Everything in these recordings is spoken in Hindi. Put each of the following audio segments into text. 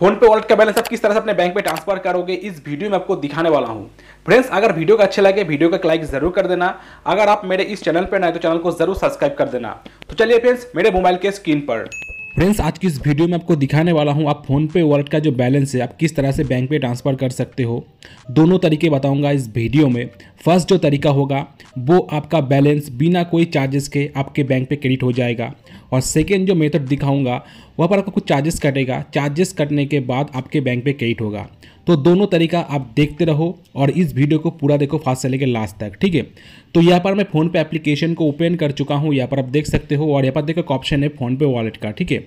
फोन पे वॉलेट का बैलेंस आप किस तरह से अपने बैंक में ट्रांसफर करोगे इस वीडियो में आपको दिखाने वाला हूँ फ्रेंड्स अगर वीडियो का अच्छा लगे वीडियो का लाइक जरूर कर देना अगर आप मेरे इस चैनल पर नए तो चैनल को जरूर सब्सक्राइब कर देना तो चलिए फ्रेंड्स मेरे मोबाइल के स्क्रीन पर फ्रेंड्स आज की इस वीडियो में आपको दिखाने वाला हूं आप फ़ोनपे वॉलेट का जो बैलेंस है आप किस तरह से बैंक में ट्रांसफ़र कर सकते हो दोनों तरीके बताऊंगा इस वीडियो में फर्स्ट जो तरीका होगा वो आपका बैलेंस बिना कोई चार्जेस के आपके बैंक पे क्रेडिट हो जाएगा और सेकेंड जो मेथड दिखाऊंगा वहाँ पर आपको कुछ चार्जेस कटेगा चार्जेस कटने के बाद आपके बैंक पे क्रेडिट होगा तो दोनों तरीका आप देखते रहो और इस वीडियो को पूरा देखो फास्ट से लेकर लास्ट तक ठीक है तो यहाँ पर मैं फ़ोन पे एप्लीकेशन को ओपन कर चुका हूँ यहाँ पर आप देख सकते हो और यहाँ पर देखो एक ऑप्शन है फ़ोन पे वॉलेट का ठीक है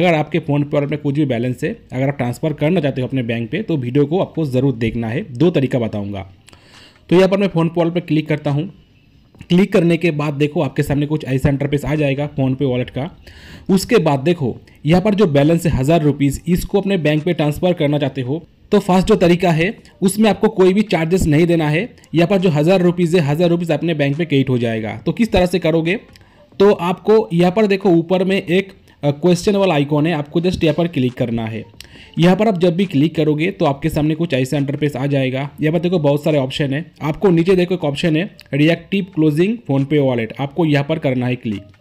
अगर आपके फ़ोन पे वॉलेट में कुछ भी बैलेंस है अगर आप ट्रांसफ़र करना चाहते हो अपने बैंक पे तो वीडियो को आपको ज़रूर देखना है दो तरीका बताऊँगा तो यहाँ पर मैं फ़ोन पे वॉलेट पर क्लिक करता हूँ क्लिक करने के बाद देखो आपके सामने कुछ ऐसा इंटरफेस आ जाएगा फ़ोन पे वॉलेट का उसके बाद देखो यहाँ पर जो बैलेंस है हज़ार रुपीज़ इसको अपने बैंक पे ट्रांसफ़र करना चाहते हो तो फर्स्ट जो तरीका है उसमें आपको कोई भी चार्जेस नहीं देना है यहाँ पर जो हज़ार रुपीज़ है हज़ार रुपीज़ अपने बैंक पे क्रेडिट हो जाएगा तो किस तरह से करोगे तो आपको यहाँ पर देखो ऊपर में एक क्वेश्चन वाला आइकॉन है आपको जस्ट यहाँ पर क्लिक करना है यहाँ पर आप जब भी क्लिक करोगे तो आपके सामने कुछ ऐसा अंडरपेस आ जाएगा यहाँ पर देखो बहुत सारे ऑप्शन है आपको नीचे देखो एक ऑप्शन है रिएक्टिव क्लोजिंग फ़ोनपे वॉलेट आपको यहाँ पर करना है क्लिक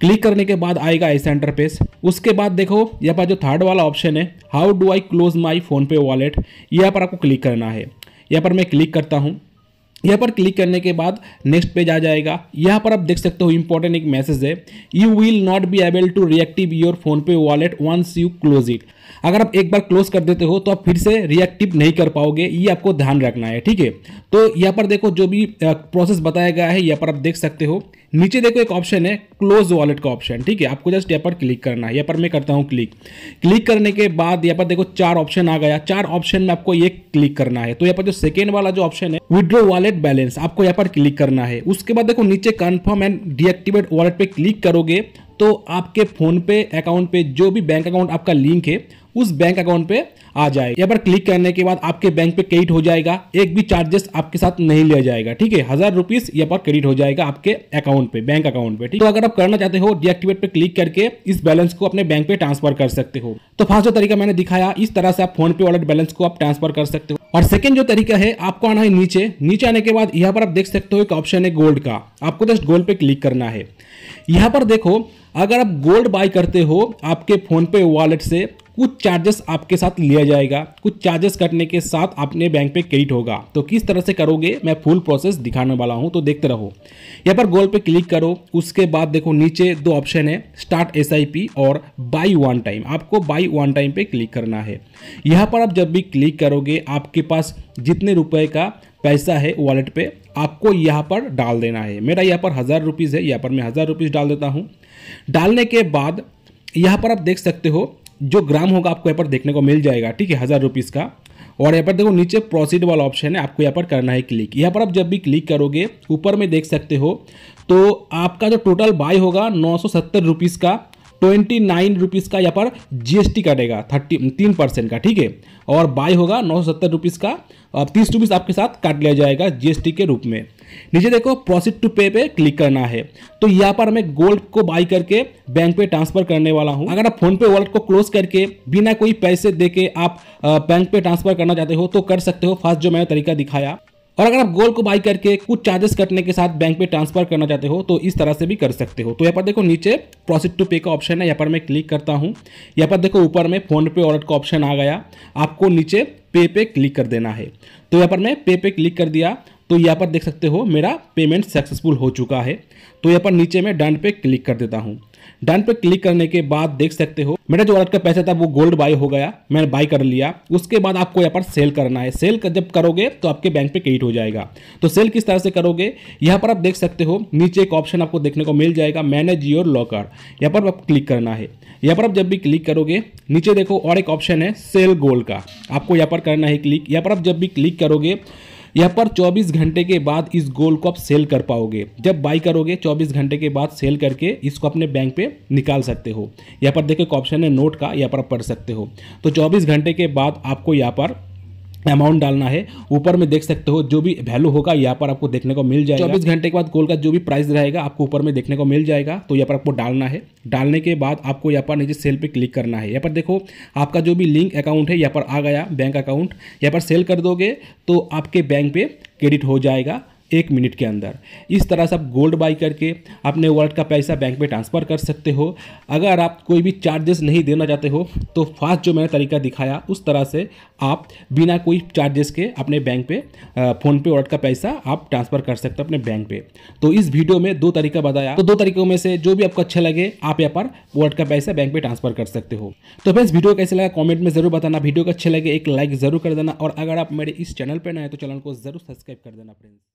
क्लिक करने के बाद आएगा ऐसा इंटरफेस उसके बाद देखो यहाँ पर जो थर्ड वाला ऑप्शन है how do I close my PhonePe wallet यहाँ पर आपको क्लिक करना है यहाँ पर मैं क्लिक करता हूँ यहाँ पर क्लिक करने के बाद नेक्स्ट पेज आ जाएगा यहाँ पर आप देख सकते हो इंपॉर्टेंट एक मैसेज है you will not be able to reactive your PhonePe wallet once you close it अगर आप एक बार क्लोज कर देते हो तो आप फिर से रिएक्टिव नहीं कर पाओगे ये आपको ध्यान रखना है ठीक है तो यहाँ पर देखो जो भी प्रोसेस बताया गया है यहाँ पर आप देख सकते हो नीचे देखो एक ऑप्शन है क्लोज वॉलेट का ऑप्शन ठीक है आपको जस्ट यहाँ पर क्लिक करना है यहाँ पर मैं करता हूँ क्लिक क्लिक करने के बाद यहाँ पर देखो चार ऑप्शन आ गया चार ऑप्शन में आपको ये क्लिक करना है तो यहाँ पर जो सेकेंड वाला जो ऑप्शन है विड्रो वॉलेट बैलेंस आपको यहाँ पर क्लिक करना है उसके बाद देखो नीचे कन्फर्म एंड डीएक्टिवेट वॉलेट पे क्लिक करोगे तो आपके फ़ोन पे अकाउंट पे जो भी बैंक अकाउंट आपका लिंक है उस बैंक अकाउंट पे आ जाएगा यहाँ पर क्लिक करने के बाद आपके बैंक पे क्रेडिट हो जाएगा एक भी चार्जेस आपके साथ नहीं लिया जाएगा ठीक है हज़ार रुपीज़ यहाँ पर क्रेडिट हो जाएगा आपके अकाउंट पे बैंक अकाउंट पे ठीक तो अगर आप करना चाहते हो डीएक्टिवेट पे क्लिक करके इस बैलेंस को अपने बैंक पे ट्रांसफर कर सकते हो तो जो तरीका मैंने दिखाया इस तरह से आप फोन पे वॉलेट बैलेंस को आप ट्रांसफर कर सकते हो और सेकेंड जो तरीका है आपको आना है नीचे नीचे आने के बाद यहाँ पर आप देख सकते हो एक ऑप्शन है गोल्ड का आपको जस्ट गोल्ड पे क्लिक करना है यहाँ पर देखो अगर आप गोल्ड बाय करते हो आपके फोन पे वॉलेट से कुछ चार्जेस आपके साथ लिया जाएगा कुछ चार्जेस कटने के साथ अपने बैंक पे क्रेडिट होगा तो किस तरह से करोगे मैं फुल प्रोसेस दिखाने वाला हूँ तो देखते रहो यहाँ पर गोल पे क्लिक करो उसके बाद देखो नीचे दो ऑप्शन है स्टार्ट एस और बाई वन टाइम आपको बाई वन टाइम पे क्लिक करना है यहाँ पर आप जब भी क्लिक करोगे आपके पास जितने रुपए का पैसा है वॉलेट पे आपको यहाँ पर डाल देना है मेरा यहाँ पर हज़ार रुपीज़ है यहाँ पर मैं हज़ार रुपीज़ डाल देता हूँ डालने के बाद यहाँ पर आप देख सकते हो जो ग्राम होगा आपको यहाँ पर देखने को मिल जाएगा ठीक है हज़ार रुपीज़ का और यहाँ पर देखो नीचे प्रोसीड वाला ऑप्शन है आपको यहाँ पर करना है क्लिक यहाँ पर आप जब भी क्लिक करोगे ऊपर में देख सकते हो तो आपका जो टोटल बाय होगा नौ सौ सत्तर रुपीज़ का ट्वेंटी नाइन रुपीज़ का यहाँ पर जीएसटी कटेगा थर्टी तीन परसेंट का ठीक है और बाय होगा नौ सौ सत्तर रुपीज़ का अब तीस रुपीज़ आपके साथ काट लिया जाएगा जीएसटी के रूप में नीचे देखो प्रॉफिट टू पे पे क्लिक करना है तो यहाँ पर मैं गोल्ड को बाय करके बैंक पे ट्रांसफर करने वाला हूँ अगर आप फोन पे वॉलेट को क्लोज करके बिना कोई पैसे दे के आप बैंक पे ट्रांसफर करना चाहते हो तो कर सकते हो फर्स्ट जो मैंने तरीका दिखाया और अगर आप गोल्ड को बाई करके कुछ चार्जेस कटने के साथ बैंक में ट्रांसफर करना चाहते हो तो इस तरह से भी कर सकते हो तो यहाँ पर देखो नीचे प्रोसेस टू पे का ऑप्शन है यहाँ पर मैं क्लिक करता हूँ यहाँ पर देखो ऊपर में फोन पे ऑर्डर का ऑप्शन आ गया आपको नीचे पे पे क्लिक कर देना है तो यहाँ पर मैं पे पे क्लिक कर दिया तो यहाँ पर देख सकते हो मेरा पेमेंट सक्सेसफुल हो चुका है तो यहाँ पर नीचे मैं डंड पे क्लिक कर देता हूँ डन पे क्लिक करने के बाद देख सकते हो मेरा जो वॉलेट का पैसा था वो गोल्ड बाय हो गया मैंने बाय कर लिया उसके बाद आपको यहाँ पर सेल करना है सेल कर जब करोगे तो आपके बैंक पे क्रेडिट हो जाएगा तो सेल किस तरह से करोगे यहाँ पर आप देख सकते हो नीचे एक ऑप्शन आपको देखने को मिल जाएगा मैनेज योर लॉकर यहाँ पर आप क्लिक करना है यहाँ पर आप जब भी क्लिक करोगे नीचे देखो और एक ऑप्शन है सेल गोल्ड का आपको यहाँ पर करना है क्लिक यहाँ पर आप जब भी क्लिक करोगे यहाँ पर 24 घंटे के बाद इस गोल्ड को आप सेल कर पाओगे जब बाई करोगे 24 घंटे के बाद सेल करके इसको अपने बैंक पे निकाल सकते हो यहाँ पर देखो ऑप्शन है नोट का यहाँ पर आप पढ़ सकते हो तो 24 घंटे के बाद आपको यहाँ पर अमाउंट डालना है ऊपर में देख सकते हो जो भी वैल्यू होगा यहाँ पर आपको देखने को मिल जाएगा चौबीस घंटे के बाद गोल का जो भी प्राइस रहेगा आपको ऊपर में देखने को मिल जाएगा तो यहाँ पर आपको डालना है डालने के बाद आपको यहाँ पर नीचे सेल पे क्लिक करना है यहाँ पर देखो आपका जो भी लिंक अकाउंट है यहाँ पर आ गया बैंक अकाउंट यहाँ पर सेल कर दोगे तो आपके बैंक पे क्रेडिट हो जाएगा एक मिनट के अंदर इस तरह से आप गोल्ड बाई करके अपने वॉलेट का पैसा बैंक में ट्रांसफ़र कर सकते हो अगर आप कोई भी चार्जेस नहीं देना चाहते हो तो फास्ट जो मैंने तरीका दिखाया उस तरह से आप बिना कोई चार्जेस के अपने बैंक पे फ़ोनपे वॉलेट का पैसा आप ट्रांसफ़र कर सकते हो अपने बैंक पे तो इस वीडियो में दो तरीका बताया तो दो तरीकों में से जो भी आपको अच्छा लगे आप यहाँ पर वॉलेट का पैसा बैंक पर ट्रांसफ़र कर सकते हो तो फ्रेंड्स वीडियो कैसे लगा कॉमेंट में ज़रूर बताना वीडियो को अच्छे लगे एक लाइक ज़रूर कर देना और अगर आप मेरे इस चैनल पर नए तो चैनल को ज़रूर सब्सक्राइब कर देना फ्रेंड्स